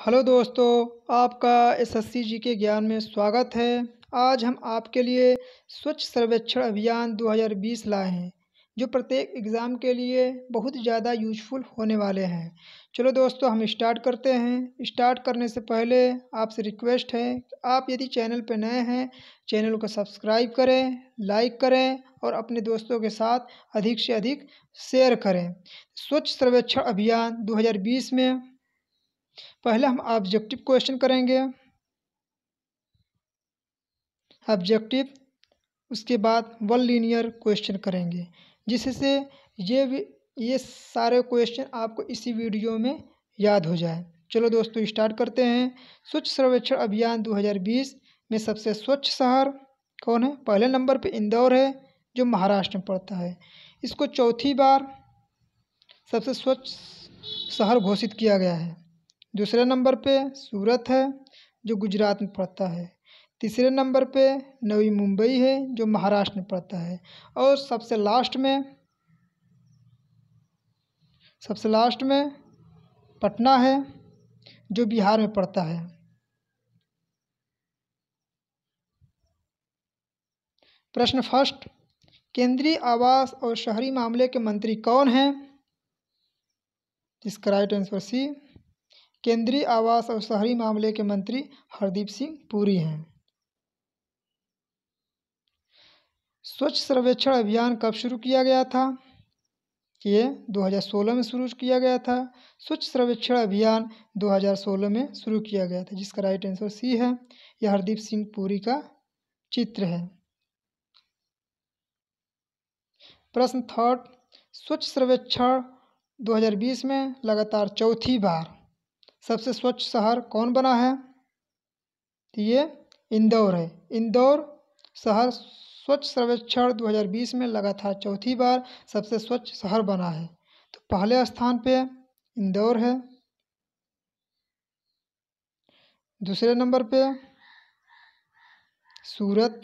hello दोस्तों आपका SSC जी के ज्ञान में स्वागत है आज हम आपके लिए स्वच्छ सर्वेक्षण अभियान 2020 लाए हैं जो प्रत्येक एग्ज़ाम के लिए बहुत ज़्यादा यूजफुल होने वाले हैं चलो दोस्तों हम स्टार्ट करते हैं स्टार्ट करने से पहले आपसे रिक्वेस्ट है आप यदि चैनल पर नए हैं चैनल को सब्सक्राइब करें लाइक करें और अपने दोस्तों के साथ अधिक से अधिक शेयर करें स्वच्छ सर्वेक्षण अभियान 2020 में पहले हम ऑब्जेक्टिव क्वेश्चन करेंगे ऑब्जेक्टिव उसके बाद वन लीनियर क्वेश्चन करेंगे जिससे ये भी ये सारे क्वेश्चन आपको इसी वीडियो में याद हो जाए चलो दोस्तों स्टार्ट करते हैं स्वच्छ सर्वेक्षण अभियान 2020 में सबसे स्वच्छ शहर कौन है पहले नंबर पे इंदौर है जो महाराष्ट्र में पड़ता है इसको चौथी बार सबसे स्वच्छ शहर घोषित किया गया है दूसरे नंबर पे सूरत है जो गुजरात में पड़ता है तीसरे नंबर पे नवी मुंबई है जो महाराष्ट्र में पड़ता है और सबसे लास्ट में सबसे लास्ट में पटना है जो बिहार में पड़ता है प्रश्न फर्स्ट केंद्रीय आवास और शहरी मामले के मंत्री कौन हैं जिसका राइट आंसर सी केंद्रीय आवास और शहरी मामले के मंत्री हरदीप सिंह पुरी हैं स्वच्छ सर्वेक्षण अभियान कब शुरू किया गया था ये 2016 में शुरू किया गया था स्वच्छ सर्वेक्षण अभियान 2016 में शुरू किया गया था जिसका राइट आंसर सी है यह हरदीप सिंह पुरी का चित्र है प्रश्न थर्ड स्वच्छ सर्वेक्षण 2020 में लगातार चौथी बार सबसे स्वच्छ शहर कौन बना है तो ये इंदौर है इंदौर शहर स्वच्छ सर्वेक्षण 2020 में लगातार चौथी बार सबसे स्वच्छ शहर बना है तो पहले स्थान पे इंदौर है दूसरे नंबर पे सूरत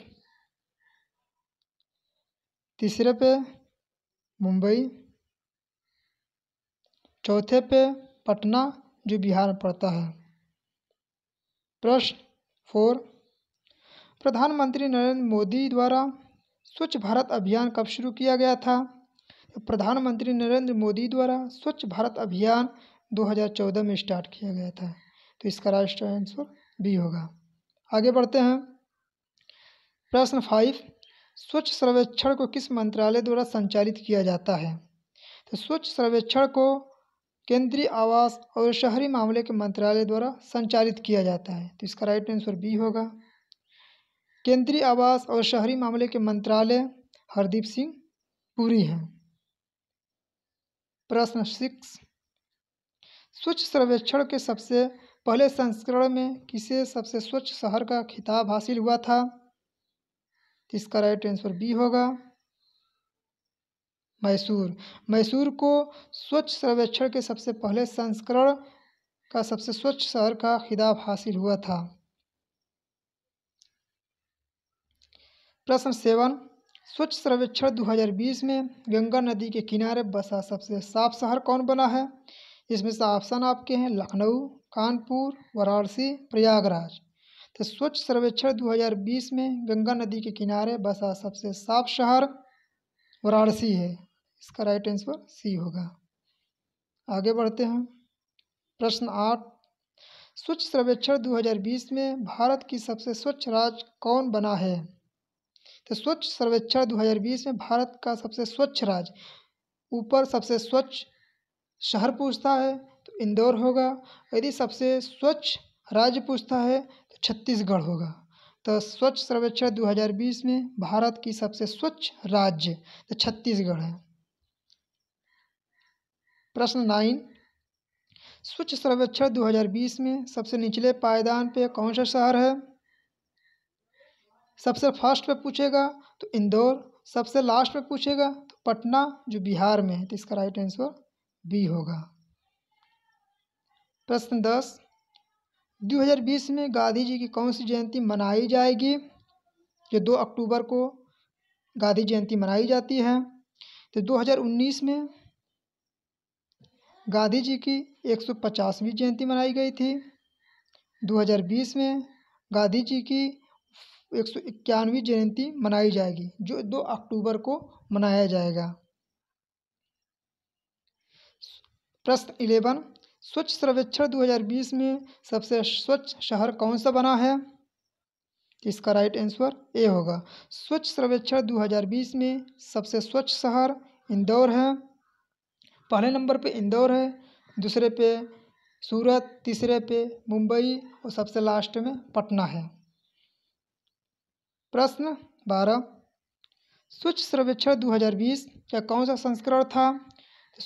तीसरे पे मुंबई चौथे पे पटना जो बिहार में पड़ता है प्रश्न फोर प्रधानमंत्री नरेंद्र मोदी द्वारा स्वच्छ भारत अभियान कब शुरू किया गया था प्रधानमंत्री नरेंद्र मोदी द्वारा स्वच्छ भारत अभियान 2014 में स्टार्ट किया गया था तो इसका राष्ट्र आंसर बी होगा आगे बढ़ते हैं प्रश्न फाइव स्वच्छ सर्वेक्षण को किस मंत्रालय द्वारा संचालित किया जाता है तो स्वच्छ सर्वेक्षण को केंद्रीय आवास और शहरी मामले के मंत्रालय द्वारा संचालित किया जाता है तो इसका राइट आंसर बी होगा केंद्रीय आवास और शहरी मामले के मंत्रालय हरदीप सिंह पुरी हैं प्रश्न सिक्स स्वच्छ सर्वेक्षण के सबसे पहले संस्करण में किसे सबसे स्वच्छ शहर का खिताब हासिल हुआ था तो इसका राइट आंसर बी होगा मैसूर मैसूर को स्वच्छ सर्वेक्षण के सबसे पहले संस्करण का सबसे स्वच्छ शहर का खिताब हासिल हुआ था प्रश्न सेवन स्वच्छ सर्वेक्षण 2020 में गंगा नदी के किनारे बसा सबसे साफ शहर कौन बना है इसमें से ऑप्शन आपके हैं लखनऊ कानपुर वाराणसी प्रयागराज तो स्वच्छ सर्वेक्षण 2020 में गंगा नदी के किनारे बसा सबसे साफ शहर वाराणसी है इसका राइट आंसर सी होगा आगे बढ़ते हैं प्रश्न आठ स्वच्छ सर्वेक्षण 2020 में भारत की सबसे स्वच्छ राज्य कौन बना है तो स्वच्छ सर्वेक्षण 2020 में भारत का सबसे स्वच्छ राज्य ऊपर सबसे स्वच्छ शहर पूछता है तो इंदौर होगा यदि सबसे स्वच्छ राज्य पूछता है तो छत्तीसगढ़ होगा तो स्वच्छ सर्वेक्षण 2020 में भारत की सबसे स्वच्छ राज्य तो छत्तीसगढ़ है प्रश्न नाइन स्वच्छ सर्वेक्षण 2020 में सबसे निचले पायदान पे कौन सा शहर है सबसे फर्स्ट पे पूछेगा तो इंदौर सबसे लास्ट पे पूछेगा तो पटना जो बिहार में है तो इसका राइट आंसर बी होगा प्रश्न दस 2020 में गांधी जी की कौन सी जयंती मनाई जाएगी जो दो अक्टूबर को गांधी जयंती मनाई जाती है तो 2019 में गांधी जी की 150वीं जयंती मनाई गई थी 2020 में गांधी जी की एक जयंती मनाई जाएगी जो 2 अक्टूबर को मनाया जाएगा प्रश्न इलेवन स्वच्छ सर्वेक्षण 2020 में सबसे स्वच्छ शहर कौन सा बना है इसका राइट आंसर ए होगा स्वच्छ सर्वेक्षण 2020 में सबसे स्वच्छ शहर इंदौर है पहले नंबर पे इंदौर है दूसरे पे सूरत तीसरे पे मुंबई और सबसे लास्ट में पटना है प्रश्न बारह स्वच्छ सर्वेक्षण 2020 का कौन सा संस्करण था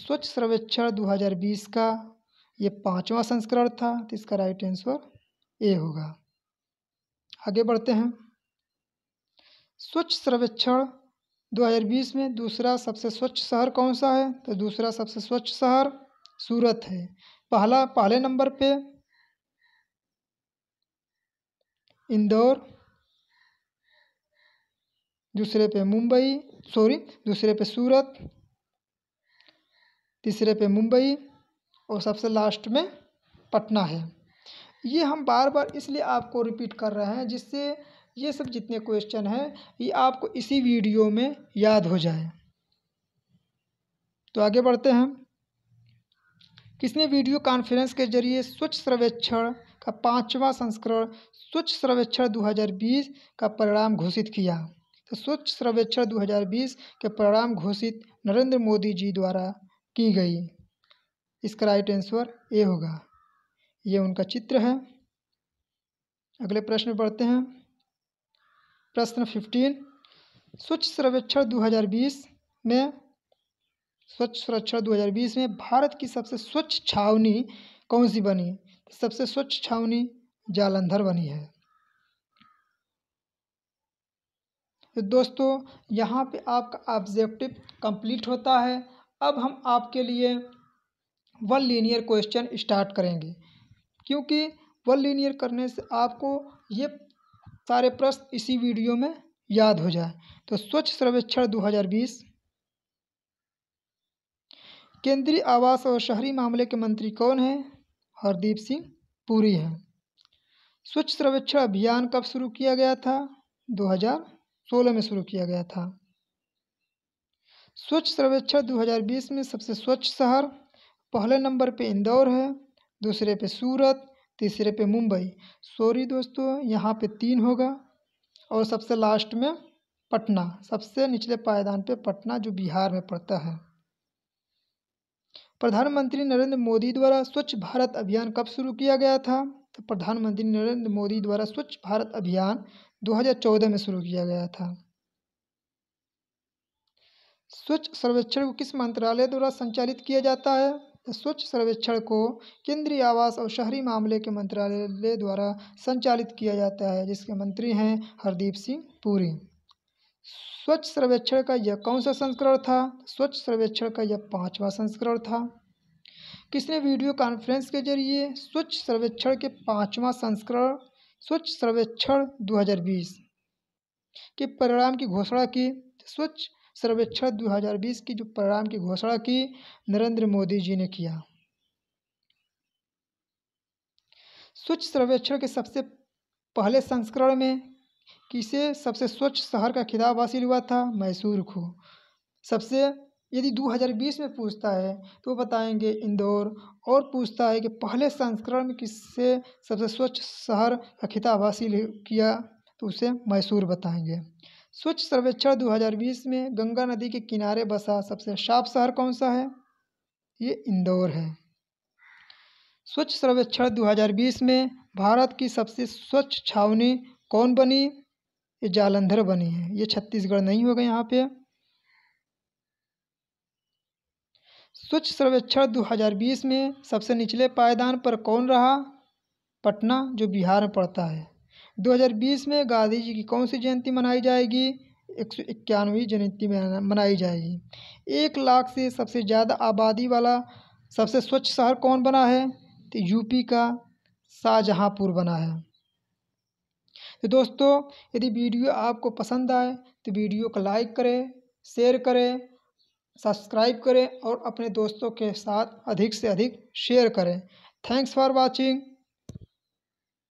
स्वच्छ सर्वेक्षण 2020 का ये पांचवा संस्करण था तो इसका राइट आंसर ए होगा आगे बढ़ते हैं स्वच्छ सर्वेक्षण 2020 में दूसरा सबसे स्वच्छ शहर कौन सा है तो दूसरा सबसे स्वच्छ शहर सूरत है पहला पहले नंबर पे इंदौर दूसरे पे मुंबई सॉरी दूसरे पे सूरत तीसरे पे मुंबई और सबसे लास्ट में पटना है ये हम बार बार इसलिए आपको रिपीट कर रहे हैं जिससे ये सब जितने क्वेश्चन हैं ये आपको इसी वीडियो में याद हो जाए तो आगे बढ़ते हैं किसने वीडियो कॉन्फ्रेंस के जरिए स्वच्छ सर्वेक्षण का पांचवा संस्करण स्वच्छ सर्वेक्षण 2020 का परिणाम घोषित किया तो स्वच्छ सर्वेक्षण 2020 के परिणाम घोषित नरेंद्र मोदी जी द्वारा की गई इसका राइट आंसर ए होगा ये उनका चित्र है अगले प्रश्न पढ़ते हैं प्रश्न फिफ्टीन स्वच्छ सर्वेक्षण 2020 में स्वच्छ सुरक्षा 2020 में भारत की सबसे स्वच्छ छावनी कौन सी बनी तो सबसे स्वच्छ छावनी जालंधर बनी है तो दोस्तों यहाँ पे आपका ऑब्जेक्टिव कंप्लीट होता है अब हम आपके लिए वन लीनियर क्वेश्चन स्टार्ट करेंगे क्योंकि वन लीनियर करने से आपको ये सारे प्रश्न इसी वीडियो में याद हो जाए तो स्वच्छ सर्वेक्षण 2020 केंद्रीय आवास और शहरी मामले के मंत्री कौन हैं हरदीप सिंह पुरी हैं स्वच्छ सर्वेक्षण अभियान कब शुरू किया गया था 2016 में शुरू किया गया था स्वच्छ सर्वेक्षण 2020 में सबसे स्वच्छ शहर पहले नंबर पे इंदौर है दूसरे पे सूरत तीसरे पे मुंबई सॉरी दोस्तों यहाँ पे तीन होगा और सबसे लास्ट में पटना सबसे निचले पायदान पे पटना जो बिहार में पड़ता है प्रधानमंत्री नरेंद्र मोदी द्वारा स्वच्छ भारत अभियान कब शुरू किया गया था तो प्रधानमंत्री नरेंद्र मोदी द्वारा स्वच्छ भारत अभियान 2014 में शुरू किया गया था स्वच्छ सर्वेक्षण को किस मंत्रालय द्वारा संचालित किया जाता है स्वच्छ सर्वेक्षण को केंद्रीय आवास और शहरी मामले के मंत्रालय द्वारा संचालित किया जाता है जिसके मंत्री हैं हरदीप सिंह पुरी स्वच्छ सर्वेक्षण का यह कौन सा संस्करण था स्वच्छ सर्वेक्षण का यह पांचवा संस्करण था किसने वीडियो कॉन्फ्रेंस के जरिए स्वच्छ सर्वेक्षण के पांचवा संस्करण स्वच्छ सर्वेक्षण 2020 के परिणाम की घोषणा की स्वच्छ सर्वेक्षण 2020 की जो परिणाम की घोषणा की नरेंद्र मोदी जी ने किया स्वच्छ सर्वेक्षण के सबसे पहले संस्करण में किसे सबसे स्वच्छ शहर का खिताब हासिल हुआ था मैसूर को सबसे यदि 2020 में पूछता है तो बताएंगे इंदौर और पूछता है कि पहले संस्करण में किससे सबसे स्वच्छ शहर का खिताब हासिल किया तो उसे मैसूर बताएंगे स्वच्छ सर्वेक्षण 2020 में गंगा नदी के किनारे बसा सबसे साफ शहर कौन सा है ये इंदौर है स्वच्छ सर्वेक्षण 2020 में भारत की सबसे स्वच्छ छावनी कौन बनी ये जालंधर बनी है ये छत्तीसगढ़ नहीं होगा यहाँ पे स्वच्छ सर्वेक्षण 2020 में सबसे निचले पायदान पर कौन रहा पटना जो बिहार में पड़ता है 2020 में गांधी जी की कौन सी जयंती मनाई जाएगी एक सौ इक्यानवे जयंती मनाई जाएगी एक लाख से सबसे ज़्यादा आबादी वाला सबसे स्वच्छ शहर कौन बना है तो यूपी का शाहजहाँपुर बना है तो दोस्तों यदि वीडियो आपको पसंद आए तो वीडियो को लाइक करें शेयर करें सब्सक्राइब करें और अपने दोस्तों के साथ अधिक से अधिक शेयर करें थैंक्स फॉर वॉचिंग